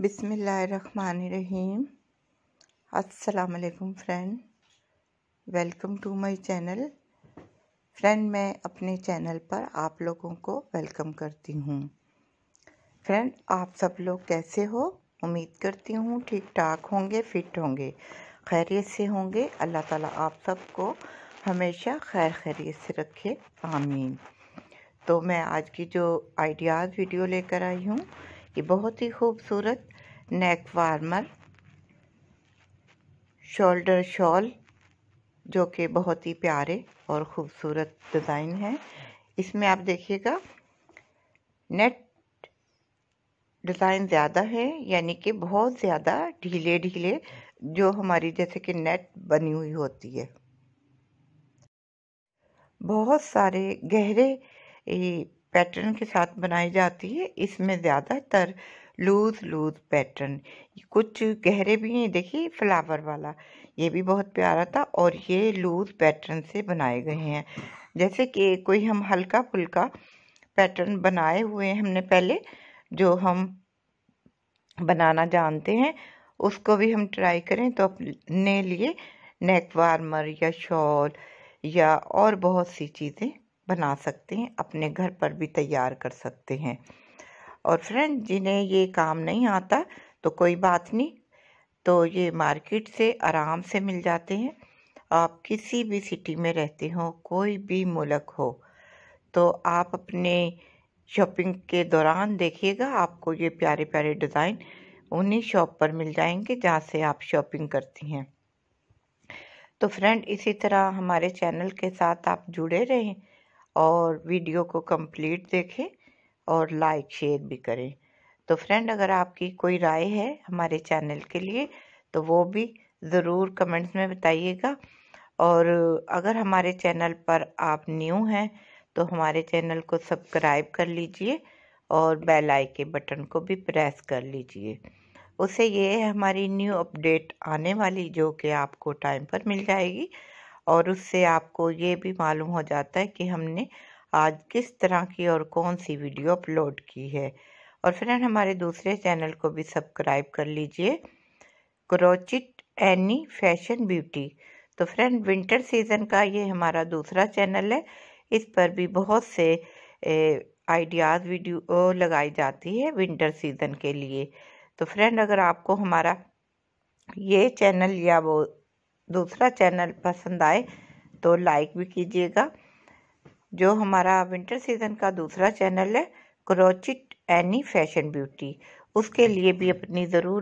बिसमीम अस्सलाम friend welcome to my channel friend मैं अपने चैनल पर आप लोगों को वेलकम करती हूँ फ्रेंड आप सब लोग कैसे हो उम्मीद करती हूँ ठीक ठाक होंगे फिट होंगे खैरियत से होंगे अल्लाह ताला आप सबको हमेशा खैर खैरियत से रखे आमीन तो मैं आज की जो आइडियाज़ वीडियो लेकर आई हूँ ये बहुत ही खूबसूरत नेक वार्मर शोल्डर शॉल जो कि बहुत ही प्यारे और ख़ूबसूरत डिज़ाइन है इसमें आप देखिएगा नेट डिज़ाइन ज़्यादा है यानी कि बहुत ज़्यादा ढीले ढीले जो हमारी जैसे कि नेट बनी हुई होती है बहुत सारे गहरे पैटर्न के साथ बनाई जाती है इसमें ज़्यादातर लूज लूज पैटर्न कुछ गहरे भी हैं देखिए फ्लावर वाला ये भी बहुत प्यारा था और ये लूज पैटर्न से बनाए गए हैं जैसे कि कोई हम हल्का फुल्का पैटर्न बनाए हुए हैं हमने पहले जो हम बनाना जानते हैं उसको भी हम ट्राई करें तो अपने लिए नेक वार्मर या शॉल या और बहुत सी चीज़ें बना सकते हैं अपने घर पर भी तैयार कर सकते हैं और फ्रेंड जिन्हें ये काम नहीं आता तो कोई बात नहीं तो ये मार्केट से आराम से मिल जाते हैं आप किसी भी सिटी में रहते हो कोई भी मुल्क हो तो आप अपने शॉपिंग के दौरान देखिएगा आपको ये प्यारे प्यारे डिज़ाइन उन्हीं शॉप पर मिल जाएंगे जहाँ से आप शॉपिंग करती हैं तो फ्रेंड इसी तरह हमारे चैनल के साथ आप जुड़े रहें और वीडियो को कंप्लीट देखें और लाइक शेयर भी करें तो फ्रेंड अगर आपकी कोई राय है हमारे चैनल के लिए तो वो भी ज़रूर कमेंट्स में बताइएगा और अगर हमारे चैनल पर आप न्यू हैं तो हमारे चैनल को सब्सक्राइब कर लीजिए और बेल आई के बटन को भी प्रेस कर लीजिए उसे ये है हमारी न्यू अपडेट आने वाली जो कि आपको टाइम पर मिल जाएगी और उससे आपको ये भी मालूम हो जाता है कि हमने आज किस तरह की और कौन सी वीडियो अपलोड की है और फ्रेंड हमारे दूसरे चैनल को भी सब्सक्राइब कर लीजिए क्रोचिट एनी फैशन ब्यूटी तो फ्रेंड विंटर सीज़न का ये हमारा दूसरा चैनल है इस पर भी बहुत से आइडियाज़ वीडियो लगाई जाती है विंटर सीज़न के लिए तो फ्रेंड अगर आपको हमारा ये चैनल या वो दूसरा चैनल पसंद आए तो लाइक भी कीजिएगा जो हमारा विंटर सीज़न का दूसरा चैनल है क्रोचिट एनी फैशन ब्यूटी उसके लिए भी अपनी ज़रूर